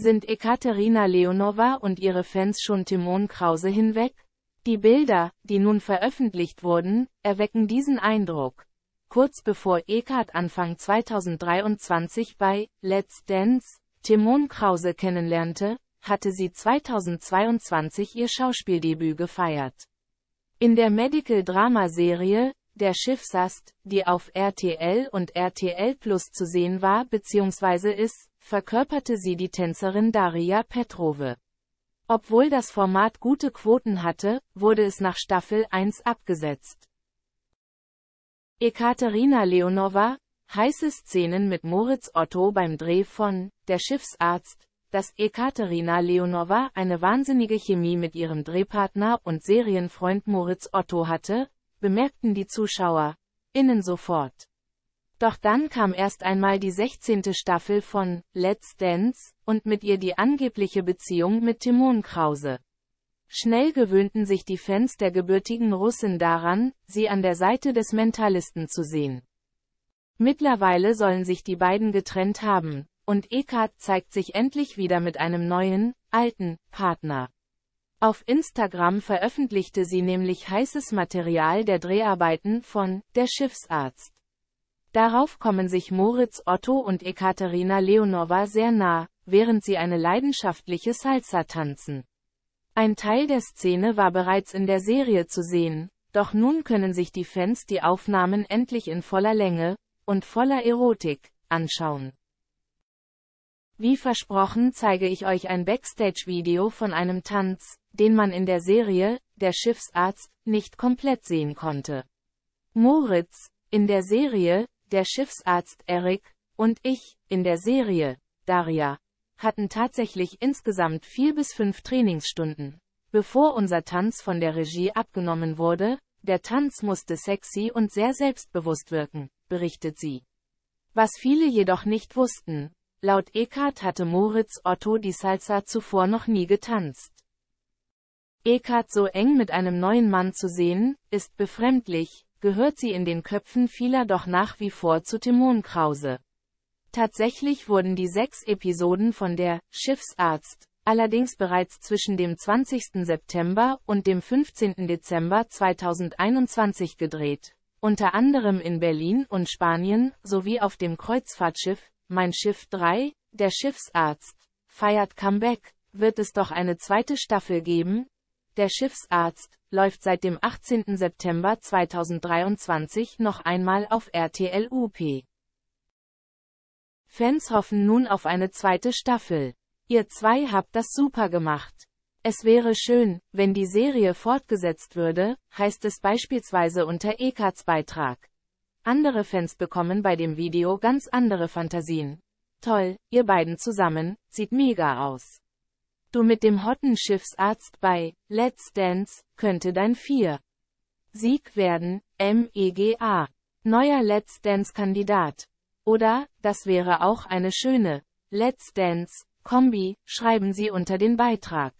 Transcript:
Sind Ekaterina Leonova und ihre Fans schon Timon Krause hinweg? Die Bilder, die nun veröffentlicht wurden, erwecken diesen Eindruck. Kurz bevor Eckart Anfang 2023 bei Let's Dance Timon Krause kennenlernte, hatte sie 2022 ihr Schauspieldebüt gefeiert. In der Medical-Drama-Serie Der Schiffsast, die auf RTL und RTL Plus zu sehen war bzw. ist, verkörperte sie die Tänzerin Daria Petrove. Obwohl das Format gute Quoten hatte, wurde es nach Staffel 1 abgesetzt. Ekaterina Leonova, heiße Szenen mit Moritz Otto beim Dreh von Der Schiffsarzt, dass Ekaterina Leonova eine wahnsinnige Chemie mit ihrem Drehpartner und Serienfreund Moritz Otto hatte, bemerkten die Zuschauer, innen sofort. Doch dann kam erst einmal die 16. Staffel von Let's Dance und mit ihr die angebliche Beziehung mit Timon Krause. Schnell gewöhnten sich die Fans der gebürtigen Russin daran, sie an der Seite des Mentalisten zu sehen. Mittlerweile sollen sich die beiden getrennt haben, und Ekat zeigt sich endlich wieder mit einem neuen, alten Partner. Auf Instagram veröffentlichte sie nämlich heißes Material der Dreharbeiten von Der Schiffsarzt. Darauf kommen sich Moritz Otto und Ekaterina Leonowa sehr nah, während sie eine leidenschaftliche Salsa tanzen. Ein Teil der Szene war bereits in der Serie zu sehen, doch nun können sich die Fans die Aufnahmen endlich in voller Länge und voller Erotik anschauen. Wie versprochen zeige ich euch ein Backstage-Video von einem Tanz, den man in der Serie, der Schiffsarzt, nicht komplett sehen konnte. Moritz, in der Serie, der Schiffsarzt Eric und ich in der Serie Daria hatten tatsächlich insgesamt vier bis fünf Trainingsstunden. Bevor unser Tanz von der Regie abgenommen wurde, der Tanz musste sexy und sehr selbstbewusst wirken, berichtet sie. Was viele jedoch nicht wussten, laut Eckart hatte Moritz Otto die Salsa zuvor noch nie getanzt. Eckart so eng mit einem neuen Mann zu sehen, ist befremdlich, gehört sie in den Köpfen vieler doch nach wie vor zu Timon Krause. Tatsächlich wurden die sechs Episoden von der Schiffsarzt allerdings bereits zwischen dem 20. September und dem 15. Dezember 2021 gedreht, unter anderem in Berlin und Spanien sowie auf dem Kreuzfahrtschiff Mein Schiff 3, der Schiffsarzt, feiert Comeback, wird es doch eine zweite Staffel geben, der Schiffsarzt läuft seit dem 18. September 2023 noch einmal auf RTL UP. Fans hoffen nun auf eine zweite Staffel. Ihr zwei habt das super gemacht. Es wäre schön, wenn die Serie fortgesetzt würde, heißt es beispielsweise unter Ekarts Beitrag. Andere Fans bekommen bei dem Video ganz andere Fantasien. Toll, ihr beiden zusammen, sieht mega aus. Du mit dem hotten Schiffsarzt bei Let's Dance könnte dein 4. Sieg werden, MEGA. Neuer Let's Dance-Kandidat. Oder, das wäre auch eine schöne Let's Dance-Kombi, schreiben Sie unter den Beitrag.